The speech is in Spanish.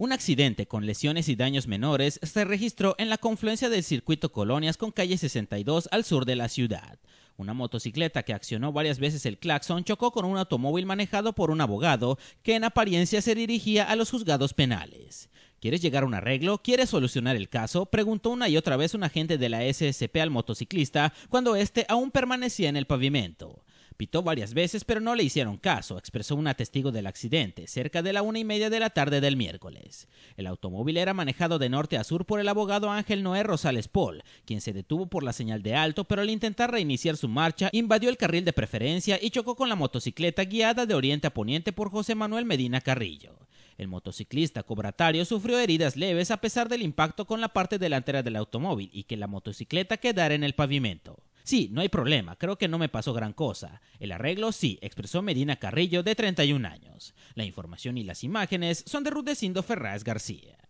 Un accidente con lesiones y daños menores se registró en la confluencia del circuito Colonias con calle 62 al sur de la ciudad. Una motocicleta que accionó varias veces el claxon chocó con un automóvil manejado por un abogado que en apariencia se dirigía a los juzgados penales. ¿Quieres llegar a un arreglo? ¿Quieres solucionar el caso? Preguntó una y otra vez un agente de la SSP al motociclista cuando éste aún permanecía en el pavimento. Pitó varias veces, pero no le hicieron caso, expresó un testigo del accidente, cerca de la una y media de la tarde del miércoles. El automóvil era manejado de norte a sur por el abogado Ángel Noé Rosales Paul, quien se detuvo por la señal de alto, pero al intentar reiniciar su marcha, invadió el carril de preferencia y chocó con la motocicleta guiada de oriente a poniente por José Manuel Medina Carrillo. El motociclista cobratario sufrió heridas leves a pesar del impacto con la parte delantera del automóvil y que la motocicleta quedara en el pavimento. Sí, no hay problema, creo que no me pasó gran cosa. El arreglo sí, expresó Medina Carrillo de 31 años. La información y las imágenes son de Rudecindo Ferraz García.